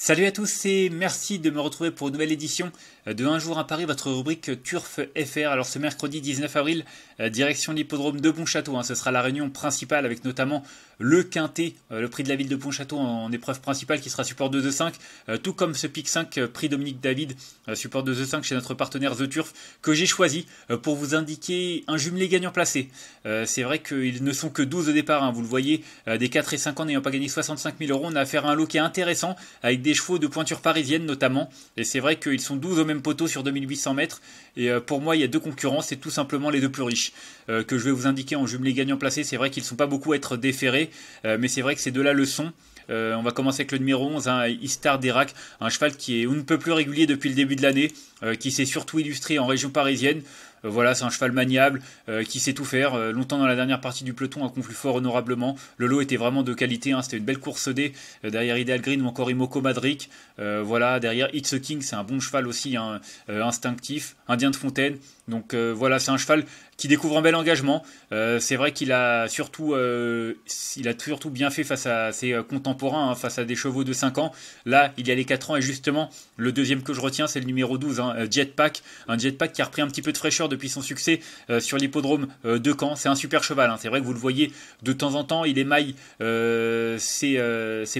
Salut à tous et merci de me retrouver pour une nouvelle édition de Un jour à Paris, votre rubrique Turf FR. Alors ce mercredi 19 avril, euh, direction l'hippodrome de Pontchâteau. Hein. ce sera la réunion principale avec notamment le Quintet, euh, le prix de la ville de Pontchâteau en épreuve principale qui sera support 2 de 5, euh, tout comme ce pic 5 prix Dominique David, support 2 de 5 chez notre partenaire The Turf, que j'ai choisi pour vous indiquer un jumelé gagnant placé. C'est vrai qu'ils ne sont que 12 au départ, hein. vous le voyez, des 4 et 5 ans n'ayant pas gagné 65 000 euros, on a affaire à un lot qui est intéressant avec des des chevaux de pointure parisienne notamment. Et c'est vrai qu'ils sont 12 au même poteau sur 2800 mètres. Et euh, pour moi, il y a deux concurrents, c'est tout simplement les deux plus riches euh, que je vais vous indiquer en jumelé gagnant placé, C'est vrai qu'ils ne sont pas beaucoup à être déférés, euh, mais c'est vrai que c'est de la leçon, on va commencer avec le numéro 11, un hein, Istar Derac, un cheval qui est on ne peut plus régulier depuis le début de l'année, qui s'est surtout illustré en région parisienne. Euh, voilà, c'est un cheval maniable euh, qui sait tout faire. Euh, longtemps dans la dernière partie du peloton, a conflit fort honorablement. Le lot était vraiment de qualité. Hein. C'était une belle course D derrière Ideal Green ou encore Imoko Madric. voilà, derrière It's King, c'est un bon cheval aussi, hein, instinctif, indien de Fontaine. Donc voilà, c'est un cheval qui découvre un bel engagement. c'est vrai qu'il a surtout, a bien fait face à ses contemporains, hein, face à des chevaux de 5 ans. Là, il y a les 4 ans et justement, le deuxième que je retiens, c'est le numéro 12, Jetpack, un Jetpack qui a repris un petit peu de fraîcheur depuis son succès euh, sur l'hippodrome euh, de Caen. C'est un super cheval. Hein. C'est vrai que vous le voyez de temps en temps, il émaille euh, ses,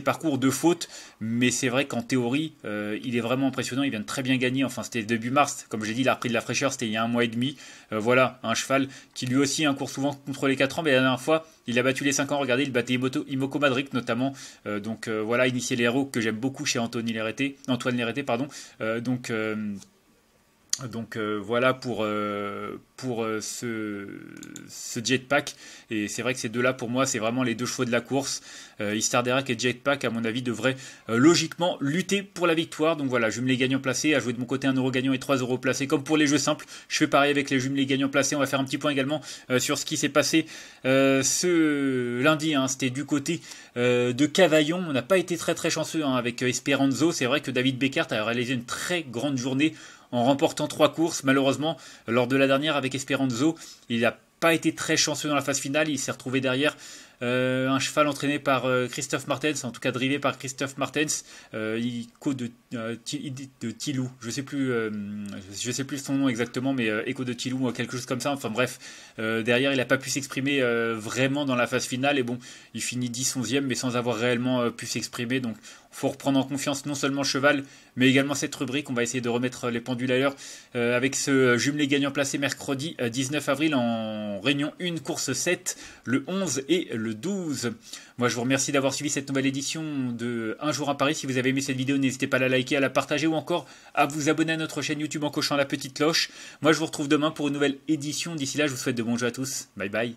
parcours de faute, mais c'est vrai qu'en théorie, il est vraiment impressionnant. Il vient de très bien gagner. Enfin, c'était début mars, comme j'ai dit, il a repris de la fraîcheur. C'était il y a un mois et demi. voilà, un cheval qui lui aussi un cours souvent contre les 4 ans, mais la dernière fois, il a battu les 5 ans. Regardez, il battait Imoko Madric notamment. donc voilà, initié les héros que j'aime beaucoup chez Anthony Antoine Lereté Pardon. donc donc euh, voilà pour, euh, pour euh, ce, jetpack. Et c'est vrai que ces deux-là, pour moi, c'est vraiment les deux chevaux de la course. Derek et Jetpack, à mon avis, devraient logiquement lutter pour la victoire. Donc voilà, jumelés gagnants placés. À jouer de mon côté, un euro gagnant et trois euros placés. Comme pour les jeux simples, je fais pareil avec les jumelés gagnants placés. On va faire un petit point également sur ce qui s'est passé ce lundi. Hein. C'était du côté de Cavaillon. On n'a pas été très très chanceux hein, avec Esperanzo. C'est vrai que David Beckert a réalisé une très grande journée en remportant trois courses. Malheureusement, lors de la dernière avec Esperanzo, il n'a pas été très chanceux dans la phase finale. Il s'est retrouvé derrière euh, un cheval entraîné par euh, Christophe Martens, en tout cas drivé par Christophe Martens, euh, euh de, de Tilou, je sais plus, je sais plus son nom exactement, mais écho de Tilou, quelque chose comme ça. Enfin bref, derrière il n'a pas pu s'exprimer vraiment dans la phase finale et bon, il finit 10 11e mais sans avoir réellement pu s'exprimer. Donc faut reprendre en confiance non seulement cheval, mais également cette rubrique. On va essayer de remettre les pendules à l'heure avec ce jumelé gagnant placé mercredi 19 avril en Réunion 1 course 7, le 11 et le 12. Moi, je vous remercie d'avoir suivi cette nouvelle édition de Un jour à Paris. Si vous avez aimé cette vidéo, n'hésitez pas à la liker, à la partager ou encore à vous abonner à notre chaîne YouTube en cochant la petite cloche. Moi, je vous retrouve demain pour une nouvelle édition. D'ici là, je vous souhaite de bons jeux à tous. Bye bye.